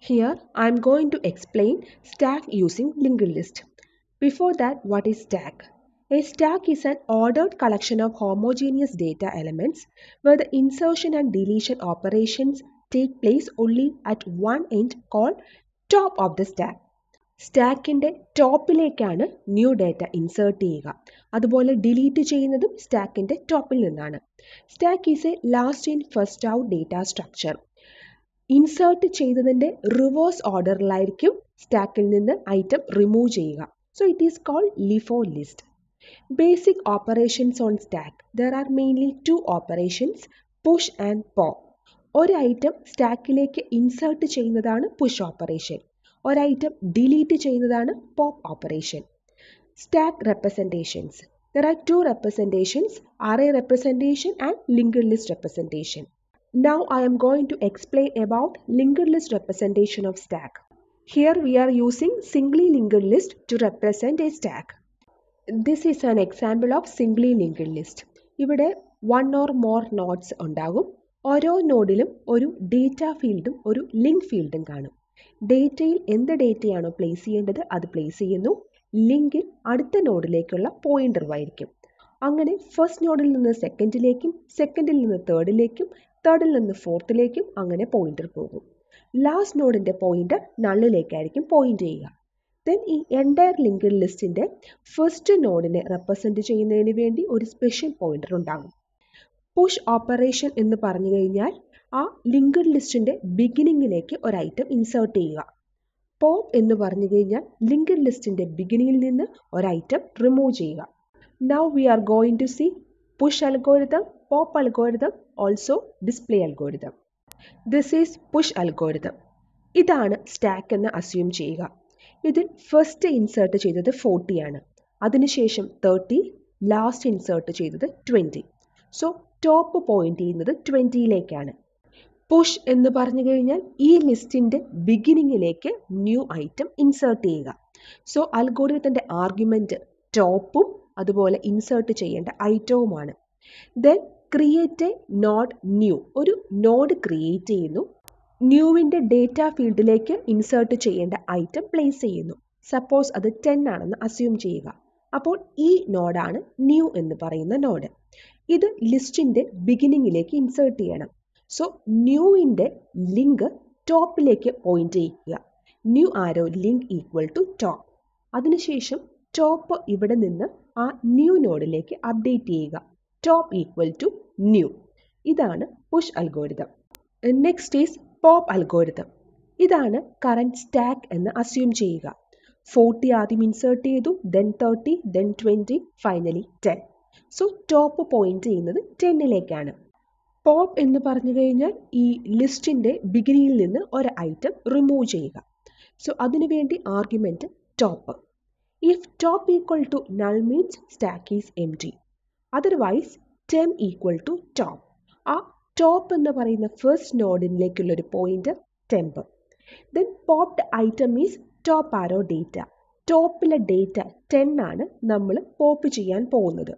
Here I am going to explain stack using linked list. Before that what is stack? A stack is an ordered collection of homogeneous data elements where the insertion and deletion operations take place only at one end called top of the stack. സ്റ്റാക്കിൻ്റെ ടോപ്പിലേക്കാണ് new data insert ചെയ്യുക അതുപോലെ delete ചെയ്യുന്നതും സ്റ്റാക്കിൻ്റെ ടോപ്പിൽ നിന്നാണ് stack is a last in first out data structure insert ചെയ്തതിൻ്റെ reverse ഓർഡറിലായിരിക്കും സ്റ്റാക്കിൽ നിന്ന് ഐറ്റം റിമൂവ് ചെയ്യുക so it is called LIFO list basic operations on stack there are mainly two operations push and pop ഒരു item സ്റ്റാക്കിലേക്ക് insert ചെയ്യുന്നതാണ് push operation ഒരൈറ്റം delete ചെയ്യുന്നതാണ് pop operation stack representations there are two representations array representation and linked list representation Now I am going to explain about linked list representation of stack. Here we are using singly linked list to represent a stack. This is an example of singly linked list. ഇവിടെ one or more nodes ഉണ്ടാകും ഓരോ നോഡിലും ഒരു data ഫീൽഡും ഒരു link ഫീൽഡും കാണും ഡേറ്റയിൽ എന്ത് ഡേറ്റയാണോ പ്ലേസ് ചെയ്യേണ്ടത് അത് പ്ലേസ് ചെയ്യുന്നു ലിങ്കിൽ അടുത്ത നോഡിലേക്കുള്ള പോയിന്ററുമായിരിക്കും അങ്ങനെ ഫസ്റ്റ് നോഡിൽ നിന്ന് സെക്കൻഡിലേക്കും സെക്കൻഡിൽ നിന്ന് തേർഡിലേക്കും തേർഡിൽ നിന്ന് ഫോർത്തിലേക്കും അങ്ങനെ പോയിന്റർ പോകും ലാസ്റ്റ് നോഡിൻ്റെ പോയിന്റർ നള്ളിലേക്കായിരിക്കും പോയിന്റ് ചെയ്യുക ദെൻ ഈ എൻറ്റയർ ലിങ്ക്ഡ് ലിസ്റ്റിൻ്റെ ഫസ്റ്റ് നോഡിനെ റെപ്രസെൻറ്റ് ചെയ്യുന്നതിന് വേണ്ടി ഒരു സ്പെഷ്യൽ പോയിന്റർ ഉണ്ടാകും പുഷ് ഓപ്പറേഷൻ എന്ന് പറഞ്ഞു കഴിഞ്ഞാൽ ആ ലിങ്ക്ഡ് ലിസ്റ്റിൻ്റെ ബിഗിനിങ്ങിലേക്ക് ഒരു ഐറ്റം ഇൻസേർട്ട് ചെയ്യുക പോപ്പ് എന്ന് പറഞ്ഞു കഴിഞ്ഞാൽ ലിങ്ക്ഡ് ലിസ്റ്റിൻ്റെ ബിഗിനിങ്ങിൽ നിന്ന് ഒരു ഐറ്റം റിമൂവ് ചെയ്യുക now we are going to see push algorithm pop algorithm, also display algorithm. This is push algorithm. ഇതാണ് സ്റ്റാക്ക് എന്ന് അസ്യൂം ചെയ്യുക ഇതിൽ ഫസ്റ്റ് ഇൻസേർട്ട് ചെയ്തത് ഫോർട്ടി ആണ് അതിനുശേഷം തേർട്ടി ലാസ്റ്റ് ഇൻസേർട്ട് ചെയ്തത് ട്വൻറ്റി സോ ടോപ്പ് പോയിന്റ് ചെയ്യുന്നത് ട്വൻറ്റിയിലേക്കാണ് പുഷ് എന്ന് പറഞ്ഞു കഴിഞ്ഞാൽ ഈ ലിസ്റ്റിൻ്റെ ബിഗിനിങ്ങിലേക്ക് ന്യൂ ഐറ്റം ഇൻസേർട്ട് ചെയ്യുക സോ അൽഗോരിതത്തിൻ്റെ ആർഗ്യുമെൻറ്റ് ടോപ്പും അതുപോലെ ഇൻസേർട്ട് ചെയ്യേണ്ട ഐറ്റവുമാണ് then create a node new ഒരു നോഡ് ക്രിയേറ്റ് ചെയ്യുന്നു ന്യൂവിൻ്റെ ഡേറ്റ ഫീൽഡിലേക്ക് ഇൻസേർട്ട് ചെയ്യേണ്ട ഐറ്റം പ്ലേസ് ചെയ്യുന്നു സപ്പോസ് അത് ടെൻ ആണെന്ന് അസ്യൂം ചെയ്യുക അപ്പോൾ ഈ നോഡാണ് ന്യൂ എന്ന് പറയുന്ന നോഡ് ഇത് ലിസ്റ്റിൻ്റെ ബിഗിനിങ്ങിലേക്ക് ഇൻസേർട്ട് ചെയ്യണം സോ ന്യൂവിൻ്റെ ലിങ്ക് ടോപ്പിലേക്ക് പോയിന്റ് ചെയ്യുക new arrow link equal to top അതിനുശേഷം ടോപ്പ് ഇവിടെ നിന്ന് ആ ന്യൂ നോഡിലേക്ക് അപ്ഡേറ്റ് ചെയ്യുക സ്റ്റോപ്പ് ഈക്വൽ ടു ന്യൂ ഇതാണ് push algorithm next is pop algorithm ഇതാണ് കറൻറ്റ് സ്റ്റാക്ക് എന്ന് അസ്യൂം ചെയ്യുക ഫോർട്ടി ആദ്യം ഇൻസേർട്ട് ചെയ്തു then thirty then twenty finally ten so top point ചെയ്യുന്നത് ടെന്നിലേക്കാണ് പോപ്പ് എന്ന് പറഞ്ഞു കഴിഞ്ഞാൽ ഈ ലിസ്റ്റിൻ്റെ ബിഗിനിയിൽ നിന്ന് ഒരു ഐറ്റം റിമൂവ് ചെയ്യുക സോ അതിനുവേണ്ടി argument top if top equal to null means stack is empty otherwise temp equal to top ആ ടോപ്പ് എന്ന് പറയുന്ന ഫസ്റ്റ് നോഡിലേക്കുള്ള ഒരു point temp then popped item is top arrow data ടോപ്പിലെ data ten ആണ് നമ്മൾ pop ചെയ്യാൻ പോകുന്നത്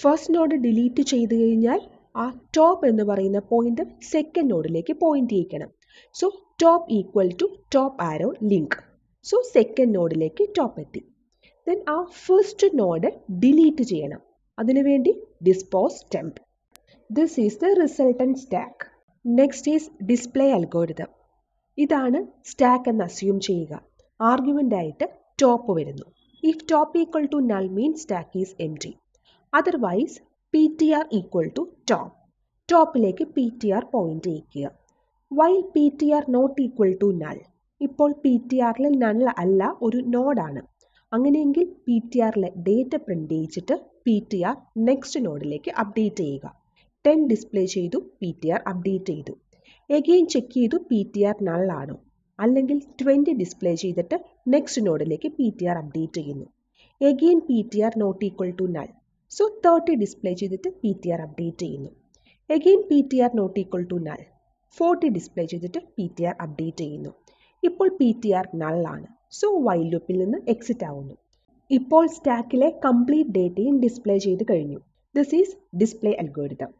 ഫസ്റ്റ് നോഡ് ഡിലീറ്റ് ചെയ്ത് കഴിഞ്ഞാൽ ആ ടോപ്പ് എന്ന് പറയുന്ന പോയിന്റ് സെക്കൻഡ് നോഡിലേക്ക് പോയിന്റ് ചെയ്യിക്കണം so top equal to top arrow link so second നോഡിലേക്ക് ടോപ്പ് എത്തി ദെൻ ആ ഫസ്റ്റ് നോഡ് ഡിലീറ്റ് ചെയ്യണം അതിനുവേണ്ടി dispose temp this is the resultant stack next is display algorithm ഇതാണ് സ്റ്റാക്ക് എന്ന് അസ്യൂം ചെയ്യുക ആർഗ്യുമെൻ്റ് ആയിട്ട് ടോപ്പ് വരുന്നു if top equal to null mean stack is empty otherwise P T R equal to top ടോപ്പിലേക്ക് P T R point ചെയ്യിക്കുക while P T R not equal to null ഇപ്പോൾ P T ആറിൽ നൾ അല്ല ഒരു നോഡാണ് അങ്ങനെയെങ്കിൽ P T ആറിലെ ഡേറ്റ പ്രിൻ്റ് ചെയ്യിച്ചിട്ട് പി ടി ആർ നെക്സ്റ്റ് നോഡിലേക്ക് അപ്ഡേറ്റ് ചെയ്യുക ടെൻ ഡിസ്പ്ലേ ചെയ്തു പി ടി ആർ അപ്ഡേറ്റ് ചെയ്തു എഗെയിൻ ചെക്ക് ചെയ്തു പി ടി ആർ നല്ലാണോ അല്ലെങ്കിൽ ട്വൻറ്റി ഡിസ്പ്ലേ ചെയ്തിട്ട് നെക്സ്റ്റ് നോഡിലേക്ക് പി ടി ആർ അപ്ഡേറ്റ് ചെയ്യുന്നു again P T R not equal to null so thirty display ചെയ്തിട്ട് പി ടി ആർ അപ്ഡേറ്റ് ചെയ്യുന്നു again P T R not equal to null forty display ചെയ്തിട്ട് P T R update ചെയ്യുന്നു ഇപ്പോൾ P T R നള്ളാണ് so while ലുപ്പിൽ നിന്ന് exit ആവുന്നു ഇപ്പോൾ സ്റ്റാക്കിലെ കംപ്ലീറ്റ് ഡേറ്റയും ഡിസ്പ്ലേ ചെയ്ത് കഴിഞ്ഞു ദിസ് ഈസ് ഡിസ്പ്ലേ അൽഗോരിതം